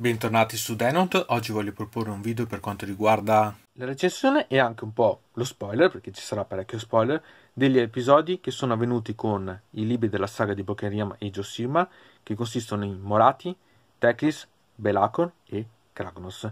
Bentornati su Denot, oggi voglio proporre un video per quanto riguarda la recensione e anche un po' lo spoiler, perché ci sarà parecchio spoiler, degli episodi che sono avvenuti con i libri della saga di Bokeriam e Josimar, che consistono in Morati, Teclis, Belacon e Kragnos.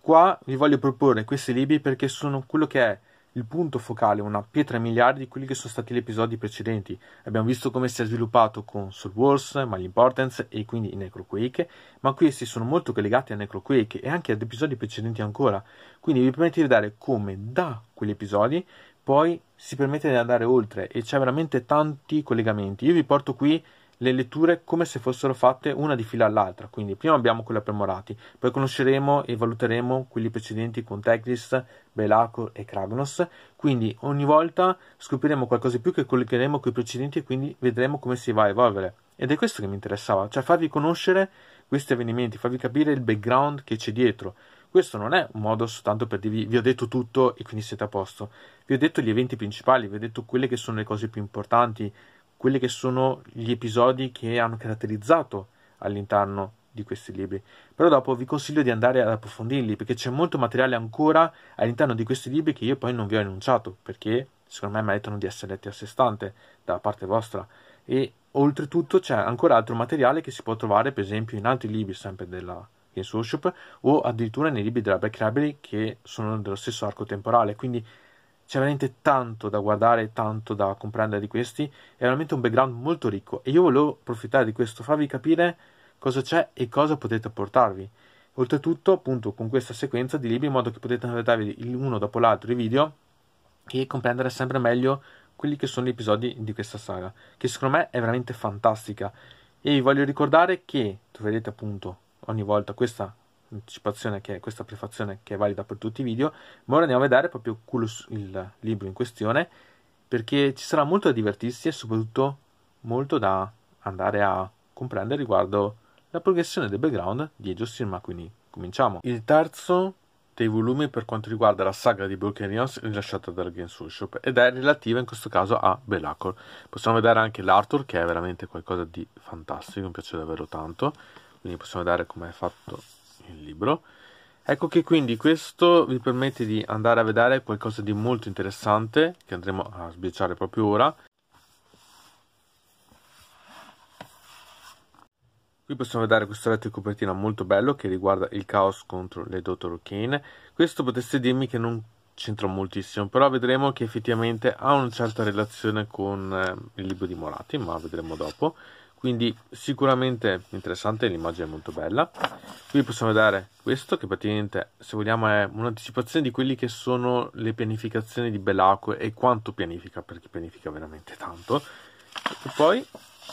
Qua vi voglio proporre questi libri perché sono quello che è il punto focale, una pietra miliare di quelli che sono stati gli episodi precedenti. Abbiamo visto come si è sviluppato con Soul Wars, Malimportance e quindi Necroquake, ma questi sono molto collegati a Necroquake e anche ad episodi precedenti ancora. Quindi vi permette di vedere come da quegli episodi poi si permette di andare oltre e c'è veramente tanti collegamenti. Io vi porto qui le letture come se fossero fatte una di fila all'altra, quindi prima abbiamo quella per Morati, poi conosceremo e valuteremo quelli precedenti con Teclis, Belacor e Kragnos, quindi ogni volta scopriremo qualcosa di più che collegheremo con i precedenti e quindi vedremo come si va a evolvere. Ed è questo che mi interessava, cioè farvi conoscere questi avvenimenti, farvi capire il background che c'è dietro. Questo non è un modo soltanto per dirvi vi ho detto tutto e quindi siete a posto. Vi ho detto gli eventi principali, vi ho detto quelle che sono le cose più importanti, quelli che sono gli episodi che hanno caratterizzato all'interno di questi libri. Però dopo vi consiglio di andare ad approfondirli perché c'è molto materiale ancora all'interno di questi libri che io poi non vi ho enunciato perché secondo me meritano di essere letti a sé stante da parte vostra e oltretutto c'è ancora altro materiale che si può trovare per esempio in altri libri sempre della Games Workshop o addirittura nei libri della Black Library che sono dello stesso arco temporale quindi c'è veramente tanto da guardare, tanto da comprendere di questi, è veramente un background molto ricco e io volevo approfittare di questo, farvi capire cosa c'è e cosa potete apportarvi. Oltretutto, appunto, con questa sequenza di libri, in modo che potete andare uno dopo l'altro i video e comprendere sempre meglio quelli che sono gli episodi di questa saga, che secondo me è veramente fantastica. E vi voglio ricordare che troverete appunto ogni volta questa anticipazione che è questa prefazione che è valida per tutti i video, ma ora andiamo a vedere proprio il libro in questione perché ci sarà molto da divertirsi e soprattutto molto da andare a comprendere riguardo la progressione del background di Age of Cinema, quindi cominciamo. Il terzo dei volumi per quanto riguarda la saga di Bulgarians rilasciata dalla Games Workshop ed è relativa in questo caso a Belacor. Possiamo vedere anche l'Arthur che è veramente qualcosa di fantastico, mi piace davvero tanto, quindi possiamo vedere come è fatto il libro. Ecco che quindi questo vi permette di andare a vedere qualcosa di molto interessante che andremo a sbirciare proprio ora. Qui possiamo vedere questo letto di copertina molto bello che riguarda il caos contro le Dottor Kane. Questo potreste dirmi che non c'entra moltissimo, però vedremo che effettivamente ha una certa relazione con eh, il libro di Morati, ma vedremo dopo quindi sicuramente interessante l'immagine è molto bella qui possiamo vedere questo che praticamente se vogliamo è un'anticipazione di quelli che sono le pianificazioni di Belacque e quanto pianifica perché pianifica veramente tanto e poi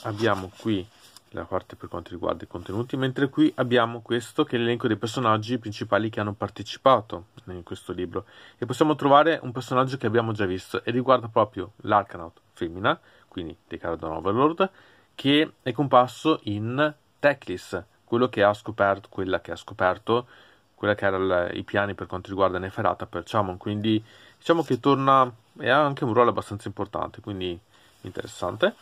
abbiamo qui la parte per quanto riguarda i contenuti mentre qui abbiamo questo che è l'elenco dei personaggi principali che hanno partecipato in questo libro e possiamo trovare un personaggio che abbiamo già visto e riguarda proprio l'Arcanaut femmina quindi The Decadon Overlord che è comparso in Teclis, quello che ha scoperto, quella che ha scoperto, quella che erano i piani per quanto riguarda Neferata per Chamon, quindi diciamo che torna e ha anche un ruolo abbastanza importante, quindi interessante.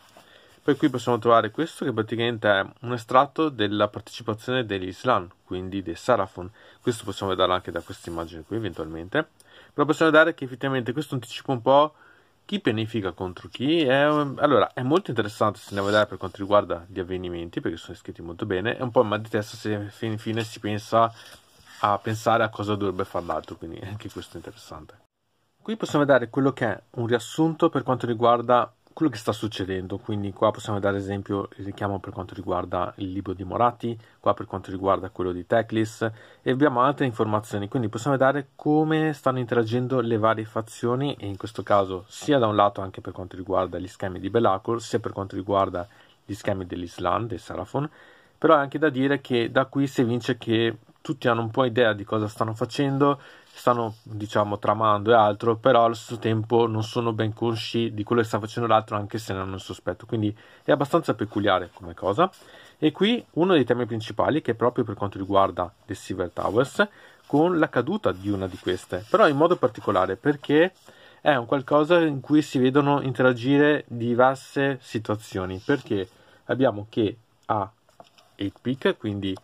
Poi qui possiamo trovare questo che praticamente è un estratto della partecipazione degli Islam, quindi dei Sarafon. Questo possiamo vedere anche da questa immagine qui eventualmente. Però possiamo vedere che effettivamente questo anticipa un po' Chi pianifica contro chi? È, allora, è molto interessante se andiamo a vedere per quanto riguarda gli avvenimenti, perché sono scritti molto bene. È un po' mal di testa se infine si pensa a pensare a cosa dovrebbe fare l'altro, quindi anche questo è interessante. Qui possiamo vedere quello che è un riassunto per quanto riguarda quello che sta succedendo, quindi qua possiamo dare esempio il richiamo per quanto riguarda il libro di Moratti, qua per quanto riguarda quello di Teclis e abbiamo altre informazioni, quindi possiamo vedere come stanno interagendo le varie fazioni e in questo caso sia da un lato anche per quanto riguarda gli schemi di Belacor, sia per quanto riguarda gli schemi dell'Islam, dei Seraphon. però è anche da dire che da qui si evince che tutti hanno un po' idea di cosa stanno facendo, stanno diciamo tramando e altro, però allo stesso tempo non sono ben consci di quello che sta facendo l'altro anche se ne hanno il sospetto, quindi è abbastanza peculiare come cosa. E qui uno dei temi principali che è proprio per quanto riguarda le Silver Towers con la caduta di una di queste, però in modo particolare perché è un qualcosa in cui si vedono interagire diverse situazioni, perché abbiamo che a 8 pick, quindi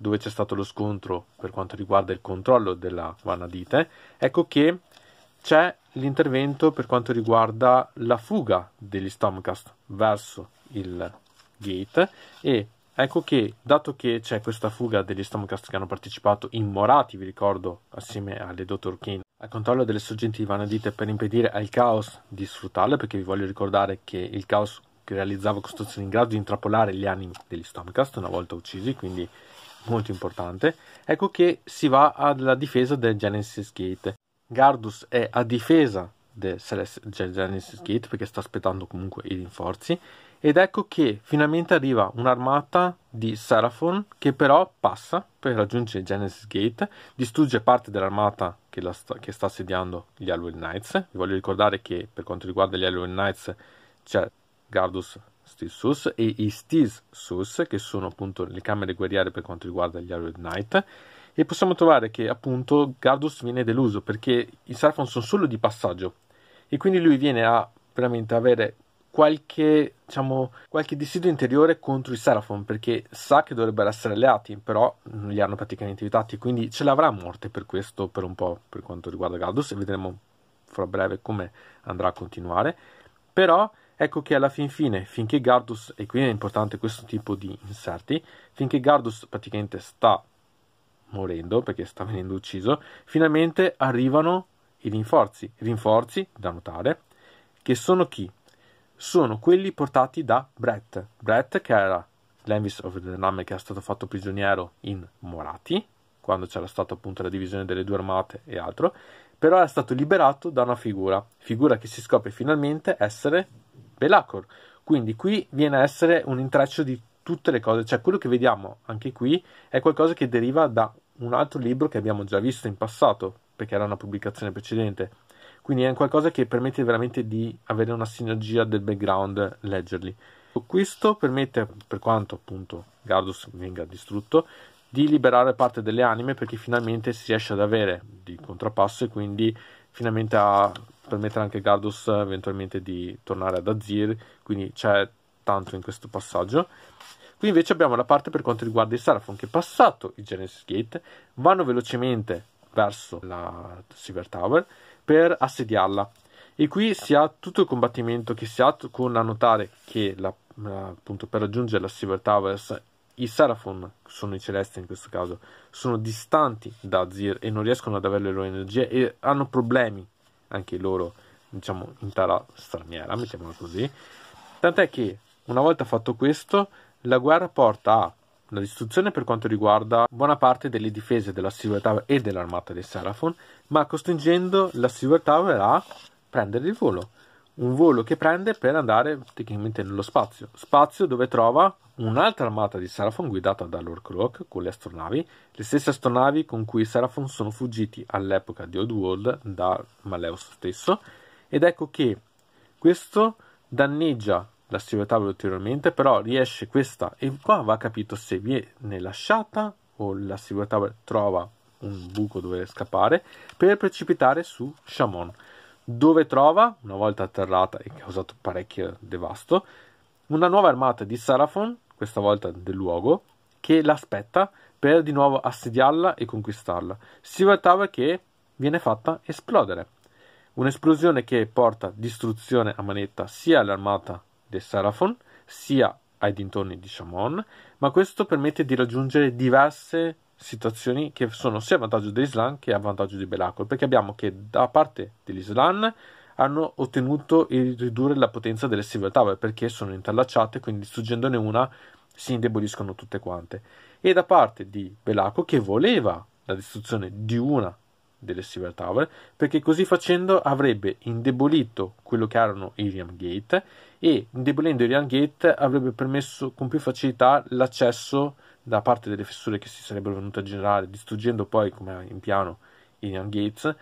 dove c'è stato lo scontro per quanto riguarda il controllo della Vanadite, ecco che c'è l'intervento per quanto riguarda la fuga degli Stomcast verso il gate e ecco che dato che c'è questa fuga degli Stomcast che hanno partecipato immorati, vi ricordo, assieme alle Dr. Kane al controllo delle sorgenti di Vanadite per impedire al caos di sfruttarle, perché vi voglio ricordare che il caos che realizzava costruzioni in grado di intrappolare gli animi degli Stomcast una volta uccisi, quindi molto importante, ecco che si va alla difesa del Genesis Gate. Gardus è a difesa del Genesis Gate perché sta aspettando comunque i rinforzi ed ecco che finalmente arriva un'armata di Seraphon che però passa per raggiungere Genesis Gate, distrugge parte dell'armata che, sta, che sta assediando gli Halloween Knights. Vi voglio ricordare che per quanto riguarda gli Halloween Knights c'è Gardus Sus e i Stis Sus, che sono appunto le camere guerriere per quanto riguarda gli Arrowhead Knight. E possiamo trovare che appunto Gardus viene deluso perché i Sarfon sono solo di passaggio e quindi lui viene a veramente avere qualche, diciamo, qualche dissidio interiore contro i Seraphon perché sa che dovrebbero essere alleati, però non li hanno praticamente evitati, quindi ce l'avrà a morte per questo, per un po' per quanto riguarda Galdus, e vedremo fra breve come andrà a continuare. Però Ecco che alla fin fine, finché Gardus, e qui è importante questo tipo di inserti, finché Gardus praticamente sta morendo perché sta venendo ucciso, finalmente arrivano i rinforzi. Rinforzi, da notare, che sono chi? Sono quelli portati da Brett. Brett, che era l'Envis of the Name, che era stato fatto prigioniero in Morati, quando c'era stata appunto la divisione delle due armate e altro, però era stato liberato da una figura, figura che si scopre finalmente essere Belacor. Quindi qui viene a essere un intreccio di tutte le cose, cioè quello che vediamo anche qui è qualcosa che deriva da un altro libro che abbiamo già visto in passato, perché era una pubblicazione precedente. Quindi è qualcosa che permette veramente di avere una sinergia del background, leggerli. Questo permette, per quanto appunto Gardus venga distrutto, di liberare parte delle anime perché finalmente si riesce ad avere di contrapasso e quindi finalmente a permettere anche a Gardus eventualmente di tornare ad Azir, quindi c'è tanto in questo passaggio. Qui invece abbiamo la parte per quanto riguarda i Seraphon che passato il Genesis Gate vanno velocemente verso la Silver Tower per assediarla. E qui si ha tutto il combattimento che si ha con a notare che la, appunto per raggiungere la Silver Towers i Seraphon, sono i celesti in questo caso, sono distanti da Azir e non riescono ad avere le loro energie e hanno problemi anche loro, diciamo, in tala straniera, mettiamola così. Tant'è che una volta fatto questo, la guerra porta a una distruzione per quanto riguarda buona parte delle difese della Silver Tower e dell'armata dei Seraphon, ma costringendo la Silver Tower a prendere il volo. Un volo che prende per andare tecnicamente nello spazio, spazio dove trova un'altra armata di Sarafon guidata da Lord Croak con le astronavi, le stesse astronavi con cui i Sarafon sono fuggiti all'epoca di Old World da Maleus stesso, ed ecco che questo danneggia la Silvertable ulteriormente, però riesce questa, e qua va capito se viene lasciata o la Silvertable trova un buco dove scappare per precipitare su Shamon, dove trova, una volta atterrata e causato parecchio devasto, una nuova armata di Sarafon questa volta del luogo, che l'aspetta per di nuovo assediarla e conquistarla. Silver Tower che viene fatta esplodere. Un'esplosione che porta distruzione a manetta sia all'armata del Seraphon sia ai dintorni di Shamon, ma questo permette di raggiungere diverse situazioni che sono sia a vantaggio dell'Islam che a vantaggio di Belacol, perché abbiamo che da parte dell'Islam hanno ottenuto il ridurre la potenza delle silver tower perché sono interlacciate, quindi distruggendone una si indeboliscono tutte quante. E da parte di Belaco che voleva la distruzione di una delle Silver Tower, perché così facendo avrebbe indebolito quello che erano i Riam Gate e indebolendo i Riam Gate avrebbe permesso con più facilità l'accesso da parte delle fessure che si sarebbero venute a generare, distruggendo poi come in piano i Riam Gates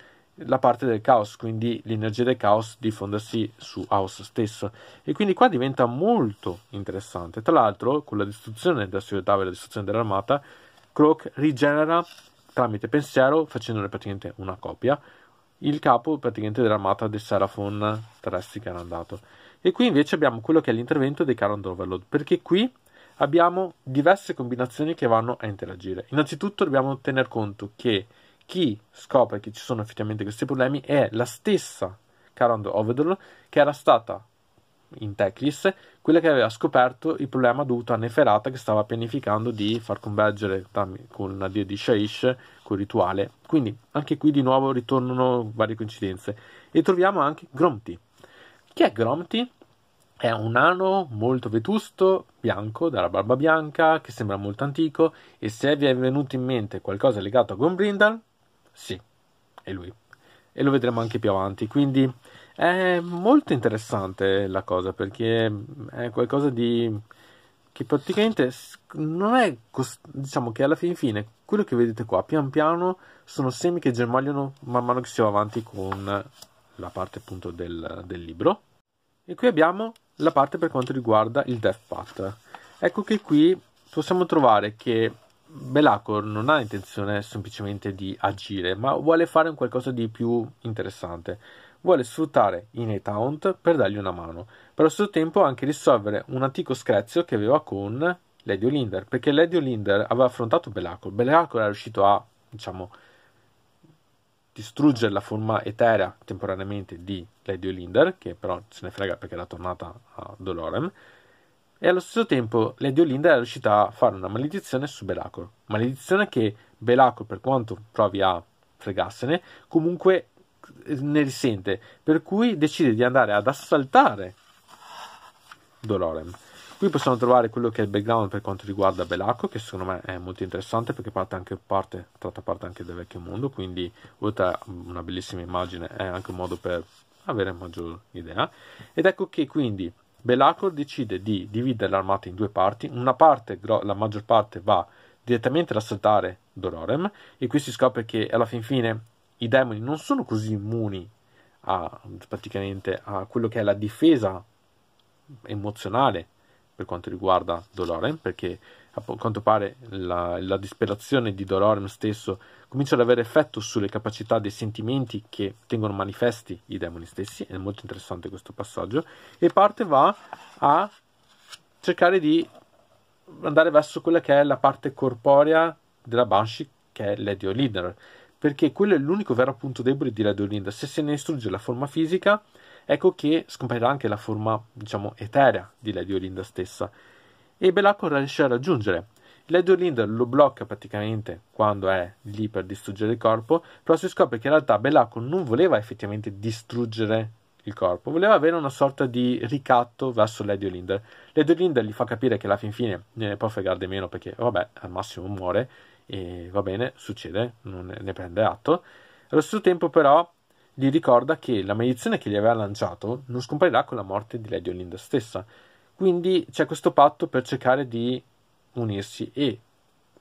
la parte del caos, quindi l'energia del caos diffondersi su House stesso. E quindi qua diventa molto interessante. Tra l'altro, con la distruzione della società e la distruzione dell'armata, Croc rigenera tramite pensiero, facendone praticamente una copia, il capo praticamente dell'armata del Seraphon terrestre che era andato. E qui invece abbiamo quello che è l'intervento dei Caron Overload, perché qui abbiamo diverse combinazioni che vanno a interagire. Innanzitutto dobbiamo tener conto che chi scopre che ci sono effettivamente questi problemi è la stessa Karen Ovedl che era stata in Teclis quella che aveva scoperto il problema dovuto a Neferata che stava pianificando di far convergere con la dia di Shaish col rituale quindi anche qui di nuovo ritornano varie coincidenze e troviamo anche Gromti chi è Gromti? È un nano molto vetusto, bianco, dalla barba bianca, che sembra molto antico e se vi è venuto in mente qualcosa legato a Gombrindal, sì, è lui. E lo vedremo anche più avanti. Quindi è molto interessante la cosa perché è qualcosa di che praticamente non è diciamo che alla fin fine quello che vedete qua pian piano sono semi che germogliano man mano che si va avanti con la parte appunto del, del libro e qui abbiamo la parte per quanto riguarda il death path ecco che qui possiamo trovare che Belacor non ha intenzione semplicemente di agire, ma vuole fare un qualcosa di più interessante. Vuole sfruttare i Inetaunt per dargli una mano, però allo stesso tempo anche risolvere un antico screzio che aveva con Lady Olinder, perché Lady Olinder aveva affrontato Belacor. Belacor era riuscito a, diciamo, distruggere la forma eterea temporaneamente di Lady Olinder, che però se ne frega perché era tornata a Dolorem e allo stesso tempo Lady Olinda è riuscita a fare una maledizione su Belacor. Maledizione che Belacor, per quanto provi a fregarsene, comunque eh, ne risente, per cui decide di andare ad assaltare Dolorem. Qui possiamo trovare quello che è il background per quanto riguarda Belacco, che secondo me è molto interessante perché parte anche parte, tratta parte anche del vecchio mondo, quindi oltre a una bellissima immagine è anche un modo per avere maggior idea. Ed ecco che quindi Belacor decide di dividere l'armata in due parti, una parte, la maggior parte, va direttamente ad assaltare Dororem e qui si scopre che alla fin fine i demoni non sono così immuni a, praticamente, a quello che è la difesa emozionale per quanto riguarda Dolorem, perché a quanto pare la, la disperazione di Dororem stesso comincia ad avere effetto sulle capacità dei sentimenti che tengono manifesti i demoni stessi, è molto interessante questo passaggio, e parte va a cercare di andare verso quella che è la parte corporea della Banshee, che è Lady O'Leader, perché quello è l'unico vero punto debole di Lady O'Leader, se se ne istrugge la forma fisica, ecco che scomparirà anche la forma, diciamo, eterea di Lady O'Leader stessa e Belacco riesce a raggiungere. Lady Ledolind lo blocca praticamente quando è lì per distruggere il corpo, però si scopre che in realtà Belacco non voleva effettivamente distruggere il corpo, voleva avere una sorta di ricatto verso Lady Olinder. Lady Olinder gli fa capire che alla fin fine ne può fregare di meno perché, vabbè, al massimo muore e va bene, succede, non ne prende atto. Allo stesso tempo, però, gli ricorda che la maledizione che gli aveva lanciato non scomparirà con la morte di Lady Olinder stessa. Quindi c'è questo patto per cercare di unirsi e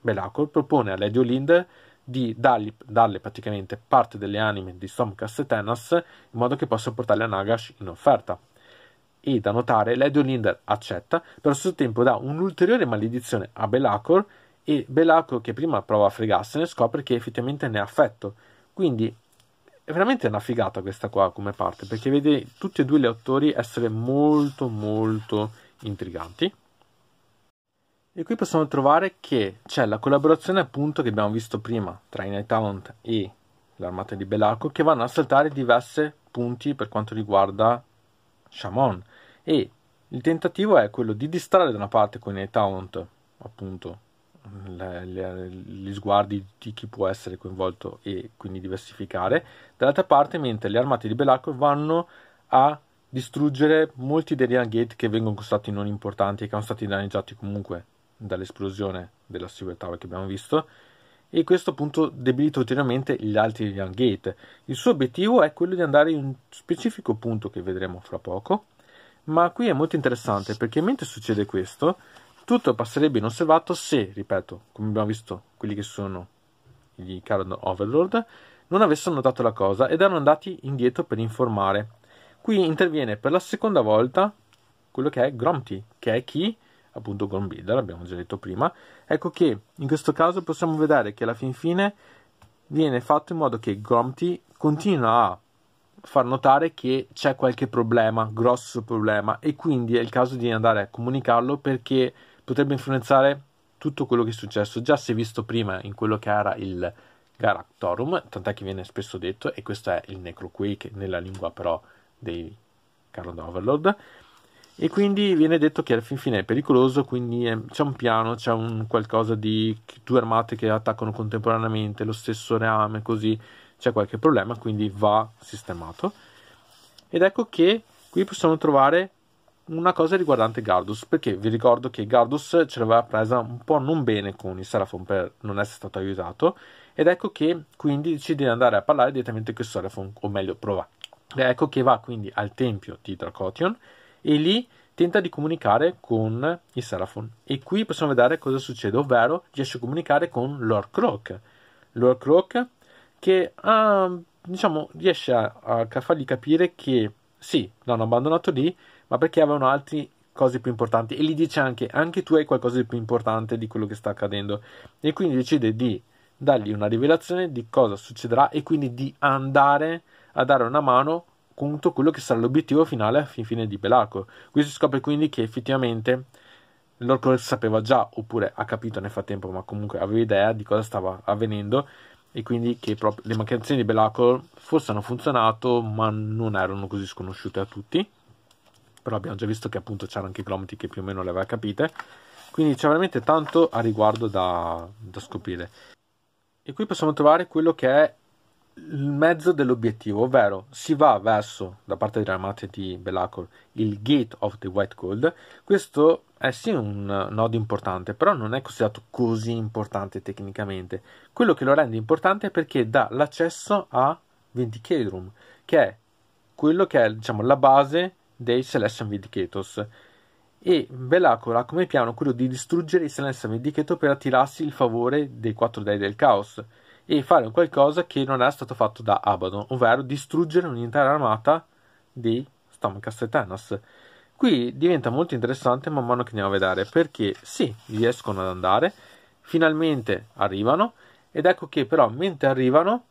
Belacor propone a Lady Olinder di dargli, darle praticamente parte delle anime di Stormcast e Tenas in modo che possa portarle a Nagash in offerta. E da notare, Lady Olinder accetta, però allo stesso tempo dà un'ulteriore maledizione a Belacor e Belacor, che prima prova a fregarsene, scopre che effettivamente ne ha affetto. Quindi è veramente una figata questa qua come parte, perché vede tutti e due gli autori essere molto molto intriganti. E qui possiamo trovare che c'è la collaborazione appunto che abbiamo visto prima tra i Nighthound e l'armata di Belacco che vanno a saltare diversi punti per quanto riguarda Shamon e il tentativo è quello di distrarre da una parte con i Nighthound appunto le, le, gli sguardi di chi può essere coinvolto e quindi diversificare dall'altra parte mentre le armate di Belacco vanno a distruggere molti degli hangar che vengono costati non importanti e che sono stati danneggiati comunque dall'esplosione della Silver Tower che abbiamo visto e questo appunto debilita ulteriormente gli altri Young Gate. Il suo obiettivo è quello di andare in un specifico punto che vedremo fra poco, ma qui è molto interessante perché mentre succede questo, tutto passerebbe inosservato se, ripeto, come abbiamo visto quelli che sono gli Caron Overlord, non avessero notato la cosa ed erano andati indietro per informare. Qui interviene per la seconda volta quello che è Gromty, che è chi? Appunto Grombilda, l'abbiamo già detto prima. Ecco che in questo caso possiamo vedere che alla fin fine viene fatto in modo che Gromty continua a far notare che c'è qualche problema, grosso problema, e quindi è il caso di andare a comunicarlo perché potrebbe influenzare tutto quello che è successo. Già si è visto prima in quello che era il Garactorum, tant'è che viene spesso detto, e questo è il Necroquake nella lingua però dei Card Overlord e quindi viene detto che alla fin fine è pericoloso, quindi è, c'è un piano, c'è un qualcosa di due armate che attaccano contemporaneamente lo stesso reame, così c'è qualche problema, quindi va sistemato. Ed ecco che qui possiamo trovare una cosa riguardante Gardus, perché vi ricordo che Gardus ce l'aveva presa un po' non bene con il Seraphon per non essere stato aiutato, ed ecco che quindi decide di andare a parlare direttamente con Seraphon, o meglio provare Ecco che va quindi al tempio di Dracotion e lì tenta di comunicare con i Seraphon. E qui possiamo vedere cosa succede, ovvero riesce a comunicare con Lord Croc. Lord Croc che ah, diciamo, riesce a, a fargli capire che sì, l'hanno abbandonato lì, ma perché avevano altre cose più importanti. E gli dice anche, anche tu hai qualcosa di più importante di quello che sta accadendo. E quindi decide di dargli una rivelazione di cosa succederà e quindi di andare a dare una mano contro quello che sarà l'obiettivo finale a fin fine di Belacor. Qui si scopre quindi che effettivamente Lorcor sapeva già, oppure ha capito nel frattempo, ma comunque aveva idea di cosa stava avvenendo e quindi che le macchinazioni di Belacor forse hanno funzionato, ma non erano così sconosciute a tutti. Però abbiamo già visto che appunto c'erano anche Gromiti che più o meno le aveva capite. Quindi c'è veramente tanto a riguardo da, da scoprire. E qui possiamo trovare quello che è il mezzo dell'obiettivo, ovvero si va verso, da parte delle armate di Belacor, il Gate of the White Gold. Questo è sì un nodo importante, però non è considerato così importante tecnicamente. Quello che lo rende importante è perché dà l'accesso a Vindicatorum, che è quello che è diciamo, la base dei Celestial Vindicators. E Belacor ha come piano quello di distruggere i Celestial Vindicator per attirarsi il favore dei quattro dei del caos e fare un qualcosa che non era stato fatto da Abaddon, ovvero distruggere un'intera armata dei Stomachast e Thanos. Qui diventa molto interessante man mano che andiamo a vedere, perché sì, riescono ad andare, finalmente arrivano, ed ecco che però mentre arrivano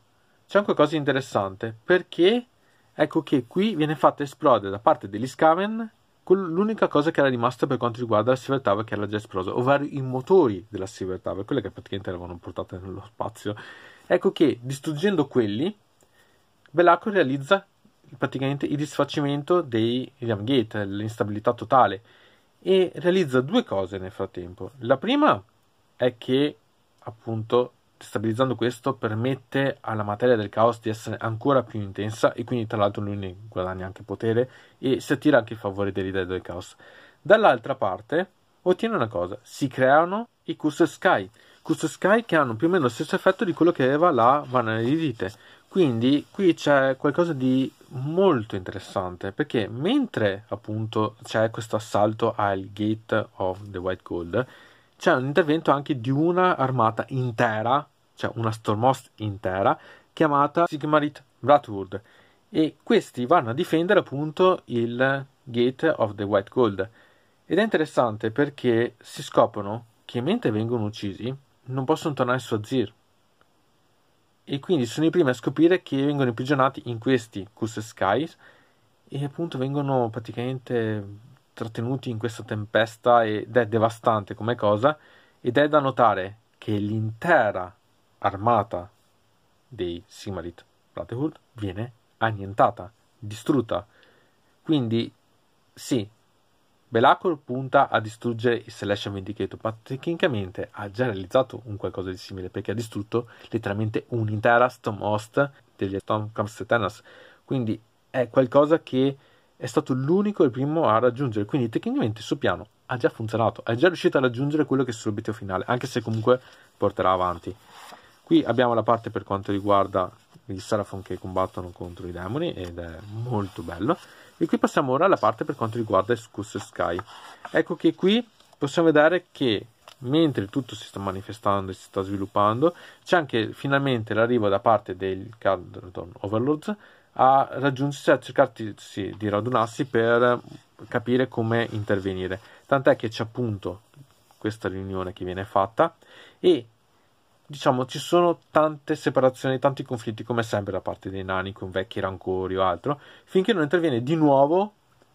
c'è un qualcosa di interessante, perché ecco che qui viene fatta esplodere da parte degli Scaven l'unica cosa che era rimasta per quanto riguarda la Silver Tower che era la Jazz Prosa, ovvero i motori della Silver Tower, quelle che praticamente erano portate nello spazio. Ecco che distruggendo quelli, Belacro realizza praticamente il disfacimento dei Liam Gate, l'instabilità totale, e realizza due cose nel frattempo. La prima è che appunto stabilizzando questo permette alla materia del caos di essere ancora più intensa e quindi tra l'altro lui ne guadagna anche potere e si attira anche il favore dell'idea del caos. Dall'altra parte ottiene una cosa, si creano i Curse Sky, Curse Sky che hanno più o meno lo stesso effetto di quello che aveva la Vana di Dite, quindi qui c'è qualcosa di molto interessante perché mentre appunto c'è questo assalto al Gate of the White Gold c'è un intervento anche di una armata intera, cioè una Stormhost intera, chiamata Sigmarit Bratwurd. E questi vanno a difendere appunto il Gate of the White Gold. Ed è interessante perché si scoprono che mentre vengono uccisi non possono tornare su Azir. E quindi sono i primi a scoprire che vengono imprigionati in questi Cus Skies e appunto vengono praticamente trattenuti in questa tempesta ed è devastante come cosa ed è da notare che l'intera armata dei Simarit Brotherhood viene annientata, distrutta. Quindi sì, Belacor punta a distruggere il Celestial Vindicator, ma tecnicamente ha già realizzato un qualcosa di simile perché ha distrutto letteralmente un'intera Storm Host degli Stormcast Eternas. Quindi è qualcosa che è stato l'unico e il primo a raggiungere, quindi tecnicamente il suo piano ha già funzionato, è già riuscito a raggiungere quello che è il suo obiettivo finale, anche se comunque porterà avanti. Qui abbiamo la parte per quanto riguarda gli Seraphon che combattono contro i demoni ed è molto bello. E qui passiamo ora alla parte per quanto riguarda Excuse Sky. Ecco che qui possiamo vedere che mentre tutto si sta manifestando e si sta sviluppando, c'è anche finalmente l'arrivo da parte del Cadron Overlords a raggiungersi, a cercarti sì, di radunarsi per capire come intervenire. Tant'è che c'è appunto questa riunione che viene fatta e diciamo ci sono tante separazioni, tanti conflitti come sempre da parte dei nani con vecchi rancori o altro, finché non interviene di nuovo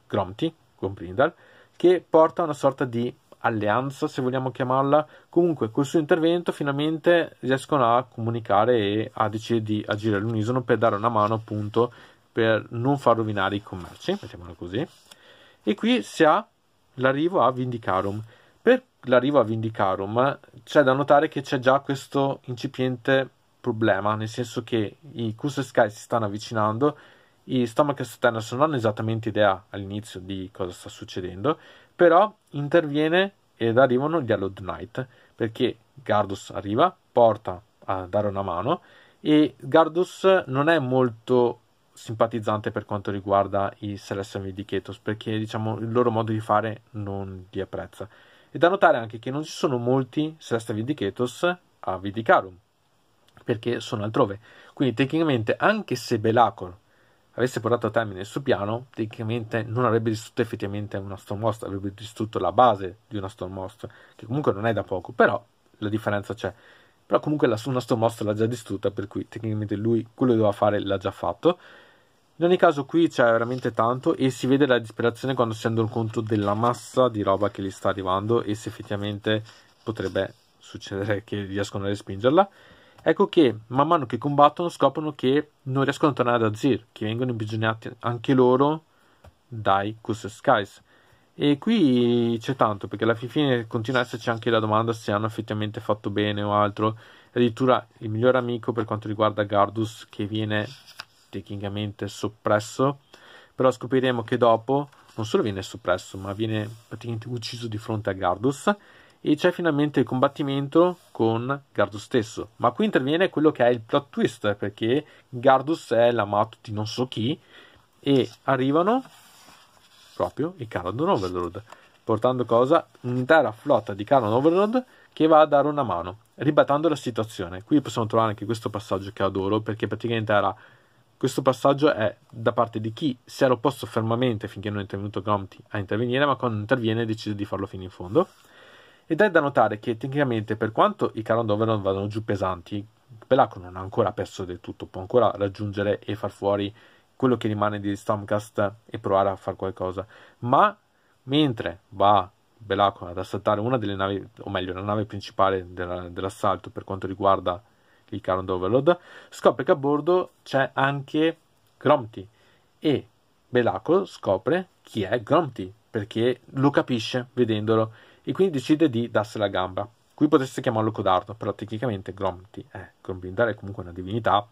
Gromty con Brindal che porta a una sorta di alleanza, se vogliamo chiamarla, comunque col suo intervento finalmente riescono a comunicare e a decidere di agire all'unisono per dare una mano appunto per non far rovinare i commerci, mettiamolo così. E qui si ha l'arrivo a Vindicarum. Per l'arrivo a Vindicarum c'è da notare che c'è già questo incipiente problema, nel senso che i Custer Sky si stanno avvicinando, i Stomach e Staterna non hanno esattamente idea all'inizio di cosa sta succedendo però interviene ed arrivano gli Allowed Knight perché Gardus arriva, porta a dare una mano e Gardus non è molto simpatizzante per quanto riguarda i Celestial Vindicators perché diciamo il loro modo di fare non li apprezza. E da notare anche che non ci sono molti Celestial Vindicators a Vidicarum perché sono altrove. Quindi tecnicamente anche se Belacor avesse portato a termine il suo piano, tecnicamente non avrebbe distrutto effettivamente una Stormhost, avrebbe distrutto la base di una Stormhost, che comunque non è da poco, però la differenza c'è. Però comunque la, una Stormhost l'ha già distrutta, per cui tecnicamente lui quello che doveva fare l'ha già fatto. In ogni caso qui c'è veramente tanto e si vede la disperazione quando si rendono conto della massa di roba che gli sta arrivando e se effettivamente potrebbe succedere che riescono a respingerla. Ecco che, man mano che combattono, scoprono che non riescono a tornare da Zir, che vengono imprigionati anche loro dai Cursed Skies. E qui c'è tanto, perché alla fine continua a esserci anche la domanda se hanno effettivamente fatto bene o altro. Addirittura il miglior amico per quanto riguarda Gardus, che viene tecnicamente soppresso, però scopriremo che dopo non solo viene soppresso, ma viene praticamente ucciso di fronte a Gardus e c'è finalmente il combattimento con Gardus stesso. Ma qui interviene quello che è il plot twist, perché Gardus è l'amato di non so chi e arrivano proprio i Caradon Overlord, portando cosa? Un'intera flotta di Caradon Overlord che va a dare una mano, ribattando la situazione. Qui possiamo trovare anche questo passaggio che adoro, perché praticamente era... Questo passaggio è da parte di chi si era opposto fermamente finché non è intervenuto Gromti a intervenire, ma quando interviene decide di farlo fino in fondo. Ed è da notare che tecnicamente, per quanto i Caron Doveron vadano giù pesanti, Pelacco non ha ancora perso del tutto, può ancora raggiungere e far fuori quello che rimane di Stormcast e provare a fare qualcosa. Ma mentre va Belacco ad assaltare una delle navi, o meglio, la nave principale della, dell'assalto per quanto riguarda il Caron Overload, scopre che a bordo c'è anche Gromty e Belacco scopre chi è Gromty perché lo capisce vedendolo e quindi decide di darsi la gamba. Qui potreste chiamarlo codardo, però tecnicamente Gromty, eh, Grombindar è comunque una divinità,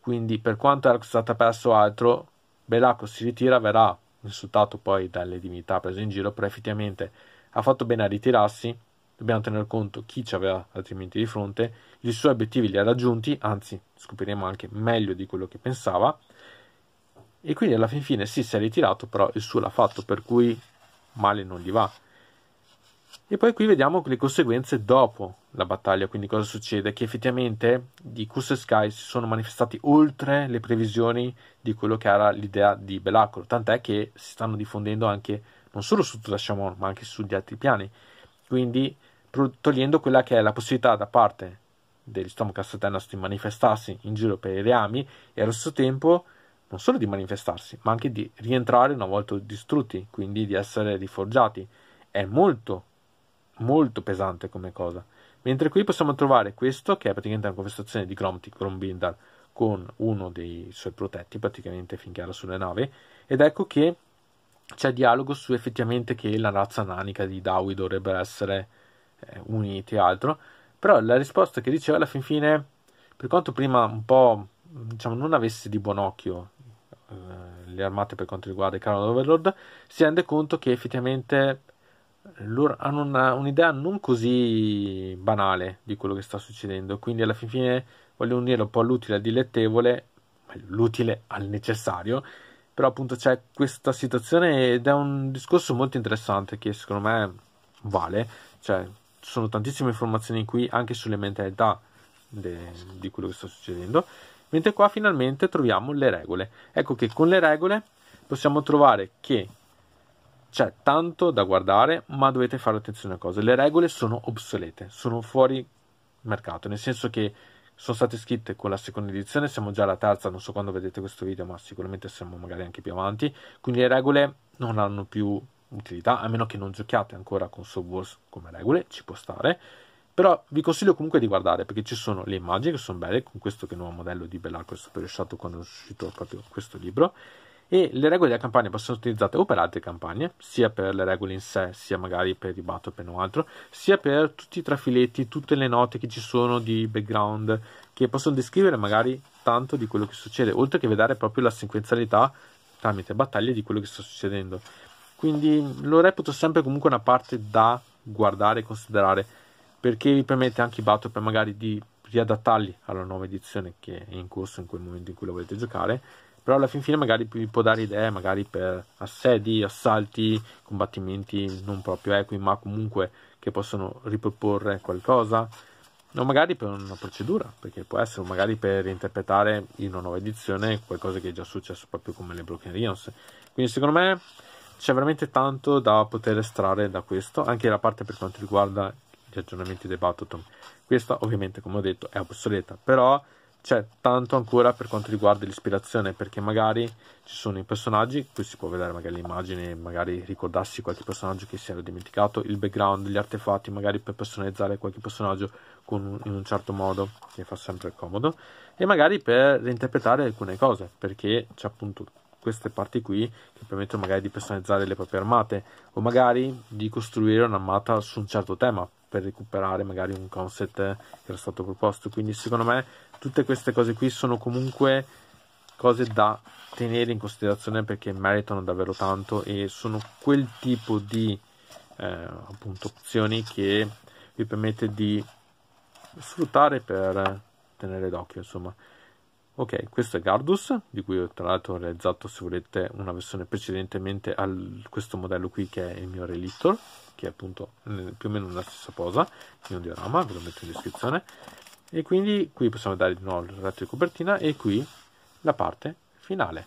quindi per quanto era stata perso altro, Belacco si ritira, verrà insultato poi dalle divinità prese in giro, però effettivamente ha fatto bene a ritirarsi, dobbiamo tener conto chi ci aveva altrimenti di fronte, i suoi obiettivi li ha raggiunti, anzi scopriremo anche meglio di quello che pensava, e quindi alla fin fine sì, si è ritirato, però il suo l'ha fatto, per cui male non gli va. E poi qui vediamo le conseguenze dopo la battaglia, quindi cosa succede? Che effettivamente i Cus e Sky si sono manifestati oltre le previsioni di quello che era l'idea di Belacro, tant'è che si stanno diffondendo anche non solo su Tudashamon ma anche sugli altri piani, quindi togliendo quella che è la possibilità da parte degli Storm Castellanos di manifestarsi in giro per i reami e allo stesso tempo non solo di manifestarsi ma anche di rientrare una volta distrutti, quindi di essere riforgiati. È molto molto pesante come cosa. Mentre qui possiamo trovare questo, che è praticamente una conversazione di Gromtik Grombindar con uno dei suoi protetti, praticamente finché era sulle navi, ed ecco che c'è dialogo su effettivamente che la razza nanica di Dawi dovrebbe essere eh, uniti e altro, però la risposta che diceva alla fin fine, per quanto prima un po' diciamo non avesse di buon occhio eh, le armate per quanto riguarda il Canon Overlord, si rende conto che effettivamente loro hanno una, un'idea non così banale di quello che sta succedendo, quindi alla fine voglio unire un po' l'utile al dilettevole, l'utile al necessario, però appunto c'è questa situazione ed è un discorso molto interessante che secondo me vale, cioè ci sono tantissime informazioni qui anche sulle mentalità de, di quello che sta succedendo, mentre qua finalmente troviamo le regole. Ecco che con le regole possiamo trovare che c'è tanto da guardare, ma dovete fare attenzione a cose. Le regole sono obsolete, sono fuori mercato, nel senso che sono state scritte con la seconda edizione, siamo già alla terza, non so quando vedete questo video, ma sicuramente siamo magari anche più avanti, quindi le regole non hanno più utilità, a meno che non giochiate ancora con Subwars come regole, ci può stare, però vi consiglio comunque di guardare perché ci sono le immagini che sono belle, con questo che nuovo modello di Bellarco è stato rilasciato quando è uscito proprio questo libro, e le regole della campagna possono essere utilizzate o per altre campagne, sia per le regole in sé, sia magari per i battle per altro, sia per tutti i trafiletti, tutte le note che ci sono di background che possono descrivere magari tanto di quello che succede, oltre che vedere proprio la sequenzialità tramite battaglie di quello che sta succedendo. Quindi lo reputo sempre comunque una parte da guardare e considerare perché vi permette anche i battle per magari di riadattarli alla nuova edizione che è in corso in quel momento in cui la volete giocare però alla fin fine magari vi può dare idee magari per assedi, assalti, combattimenti non proprio equi eh, ma comunque che possono riproporre qualcosa o magari per una procedura perché può essere magari per reinterpretare in una nuova edizione qualcosa che è già successo proprio come le Broken Realms quindi secondo me c'è veramente tanto da poter estrarre da questo anche la parte per quanto riguarda gli aggiornamenti dei Battleton questa ovviamente come ho detto è obsoleta però c'è tanto ancora per quanto riguarda l'ispirazione, perché magari ci sono i personaggi, qui si può vedere magari l'immagine, magari ricordarsi qualche personaggio che si era dimenticato, il background, gli artefatti, magari per personalizzare qualche personaggio con, in un certo modo, che fa sempre comodo, e magari per reinterpretare alcune cose, perché c'è appunto queste parti qui che permettono magari di personalizzare le proprie armate o magari di costruire un'armata su un certo tema per recuperare magari un concept che era stato proposto quindi secondo me tutte queste cose qui sono comunque cose da tenere in considerazione perché meritano davvero tanto e sono quel tipo di eh, appunto, opzioni che vi permette di sfruttare per tenere d'occhio insomma ok questo è Gardus di cui ho tra l'altro realizzato se volete una versione precedentemente a questo modello qui che è il mio Relictor che è appunto eh, più o meno la stessa cosa in un diorama ve lo metto in descrizione e quindi qui possiamo dare di nuovo il risultato di copertina e qui la parte finale.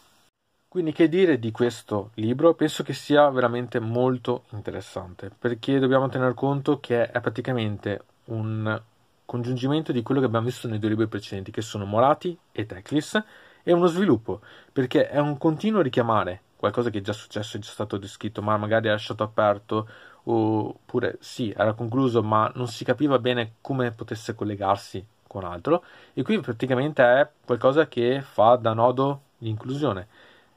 Quindi che dire di questo libro? Penso che sia veramente molto interessante perché dobbiamo tener conto che è praticamente un congiungimento di quello che abbiamo visto nei due libri precedenti che sono Morati e Teclis e uno sviluppo perché è un continuo richiamare qualcosa che è già successo, è già stato descritto ma magari è lasciato aperto oppure sì, era concluso ma non si capiva bene come potesse collegarsi qualcun altro e qui praticamente è qualcosa che fa da nodo l'inclusione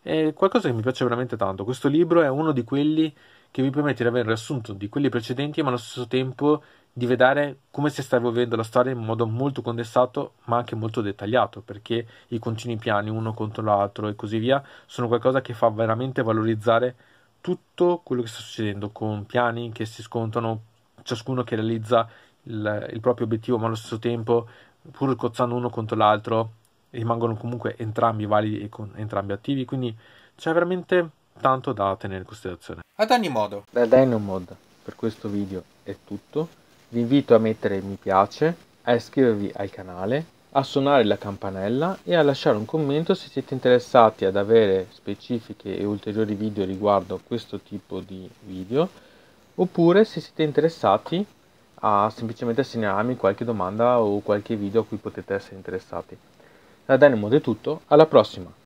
È qualcosa che mi piace veramente tanto. Questo libro è uno di quelli che mi permette di avere un riassunto di quelli precedenti, ma allo stesso tempo di vedere come si sta evolvendo la storia in modo molto condensato, ma anche molto dettagliato, perché i continui piani uno contro l'altro e così via sono qualcosa che fa veramente valorizzare tutto quello che sta succedendo, con piani che si scontano ciascuno che realizza il, il proprio obiettivo, ma allo stesso tempo pur cozzando uno contro l'altro, rimangono comunque entrambi validi e con, entrambi attivi, quindi c'è veramente tanto da tenere in considerazione. Ad ogni modo, da Dynomod per questo video è tutto, vi invito a mettere mi piace, a iscrivervi al canale, a suonare la campanella e a lasciare un commento se siete interessati ad avere specifiche e ulteriori video riguardo questo tipo di video oppure se siete interessati a semplicemente segnalarmi qualche domanda o qualche video a cui potete essere interessati. Da Dynamod è tutto, alla prossima!